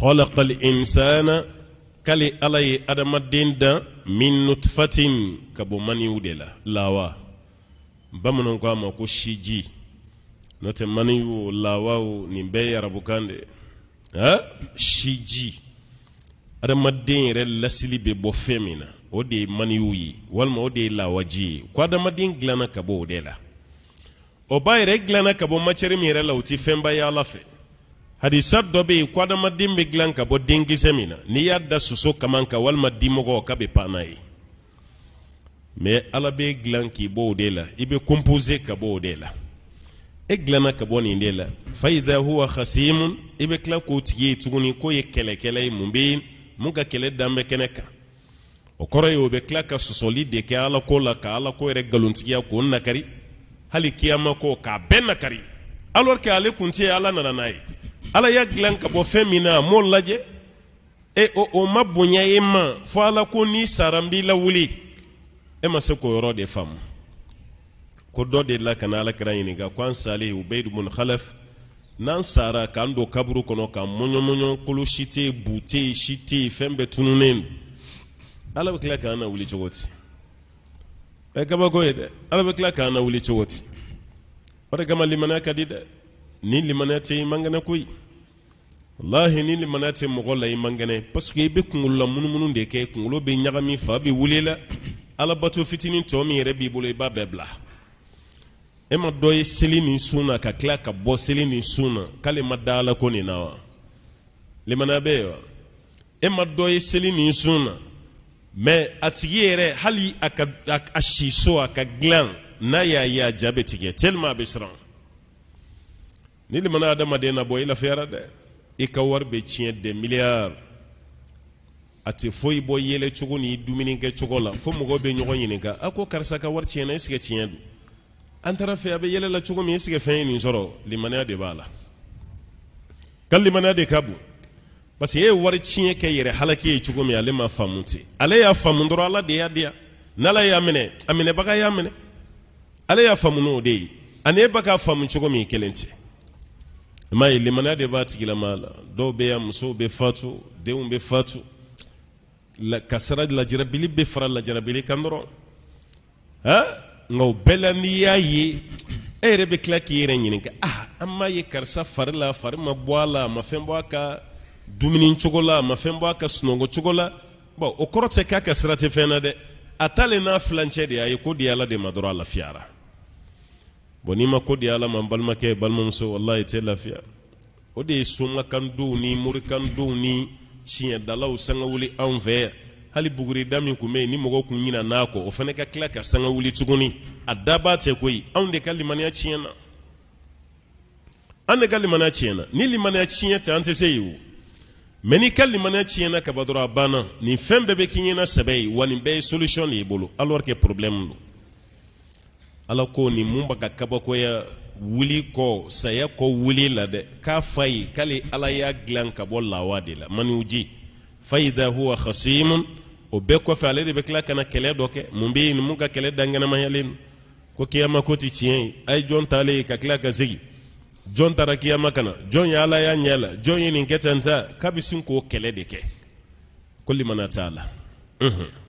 خلق الإنسان كالي ألي أدم الدين دا من نطفة كبو من يودلا لاوا بمن قام كشيجي نوت من يو لاوا نبي ربو كان ها شيجي أدم الدين رل لسلي ببوفمنا o de ye maniyu ye walima o de ye lawaji ye ko adamaden dilanna ka bɔ o de la o b'a yɛrɛ dilanna ka bɔ macɛri min yɛrɛ la o tɛ fɛnba ye ala fɛ hadisa dɔ bɛ yen ko adamaden bɛ dilan ka bɔ denkisɛ min na n'i y'a da soso kaman kan walima dimɔgɔ k'a bɛ pan ye mɛ ala bɛ dilan k'i bɔ o de la i bɛ compose ka bɔ o de la e dilanna ka bɔ nin de la fayida huwa khasimun i bɛ tila k'o tigi ye tuguni k'o ye kɛlɛkɛla ye mun bɛ yen mun ka kɛlɛ dan bɛ kɛnɛ kan o kɔrɔ ye o bɛ tila ka sɔsɔli de kɛ ala ko la ka ala ko yɛrɛ nkalontigiya k'o nakari hali kiyama ko k'a bɛɛ nakari alors que ale kun ala nana n'a ye ala y'a dilan ka bɔ fɛn min na a m'o lajɛ e o o ma bonya e ma fo ala ko n'i sara n b'i lawuli e ma se k'o yɔrɔ de faamu ko dɔ de la ka na alakira ɲininka ko an salen u bɛɛ dumunikhalaf. khalaf n'an sara k'an don kaburu kɔnɔ ka mɔɲɔmɔɲɔ kolo si tɛ yen bu tɛ yen si tɛ yen fɛn bɛɛ tununnen don ala bɛ tila k'an na wuli cogo di ɛ e kabako ye dɛ ala bɛ tila k'an na wuli cogo di o de kama limaniya ka di dɛ nin limaniya tɛ yen man kɛnɛ koyi والله ني لي مناتي مغول لاي مانغني باسكو بي كونغول لا مونو مونو دي كي كونغلو بي نياغامي فا بي وليلا على باتو فيتيني تومي ربي بولي بابلا اما دوي سيليني سونا كا كلا كا بو سيليني سونا كالي مدالا دالا كوني ناوا لي منابي اما دوي سيليني سونا مي اتيير حالي اكا اشي سو اكا غلان نايا يا جابيتي تيلما بيسران ني لي منا ادم بو الى فيرا ده i ka wari bɛ tiɲɛ dɛ miliyari a tɛ foyi bɔ yɛlɛcogo ni dumunikɛcogo la fo mɔgɔw bɛ ɲɔgɔn ɲininka a ko karisa ka wari tiɲɛna i sigi tiɲɛ don an taara fɛ a bɛ yɛlɛla cogo min i sigi fɛn ye nin sɔrɔ limaniya de b'a la ka limaniya de ka bon parce que e ye wari tiɲɛ kɛ yɛrɛ halaki ye cogo min ale ma faamu ten ale y'a faamu dɔrɔn ala de y'a diya n'ala y'a minɛ a minɛbaga y'a minɛ ale y'a faamu n'o de ye ani e ba k'a faamu cogo min kelen tɛ I m'a ye limaniya de b'a tigilama la dɔw be ya musow be fatu denw be fatu la, ka sara lajarabili be fara lajarabili kan dɔrɔn nka o bɛɛ la n'i y'a ye eh, e yɛrɛ bɛ tila k'i yɛrɛ ɲininka ah an m'a ye karisa fari la fari ma bɔ a la ma fɛn bɔ a ka dumuni cogo la ma fɛn bɔ a ka sunɔgɔ cogo la bon o kɔrɔ tɛ k'a ka sira tɛ fɛn na dɛ a taalen n'a filancɛ de a ye ko di ala de ma dɔrɔn a lafiyara bon n'i ma ko di ala ma n balimakɛ balimamuso walayi tɛ lafiya o de ye somakandenw ni morikandenw ni tiɲɛdalaw sangawuli anw fɛ yan hali bugurida min tun bɛ ni mɔgɔw tun ɲina n'a kɔ o fana ka tila ka sanga wuli tuguni a daba tɛ koyi anw de ka limaniya tiɲɛna an de ka limaniya tiɲɛna ni limaniya tiɲɛ tɛ an tɛ se yen o mɛ n'i ka limaniya tiɲɛna kaba dɔrɔn a banna nin fɛn bɛɛ bɛ k'i sɛbɛ ye wa nin bɛɛ ye solution de y'i bolo alors que problème don ala ko ni mun ba ka kabakoya wuli kɔ saya kɔ wuli la dɛ k'a fa ye k'ale ala y'a dilan ka bɔ lawa de la maniuji faida huwa khasimun o bɛɛ kɔfɛ ale de bɛ tila ka na kɛlɛ dɔ kɛ mun bɛ yen mun ka kɛlɛ dankɛnɛmayalen ko kiyama ko tɛ tiɲɛ ye a ye jɔn taale ye ka tila ka segin jɔn taara kiyama kana jɔn ye ala y'a ɲɛ la jɔn ye nin kɛ tan sa k'a bɛ sin k'o kɛlɛ de kɛ ko limana t'a la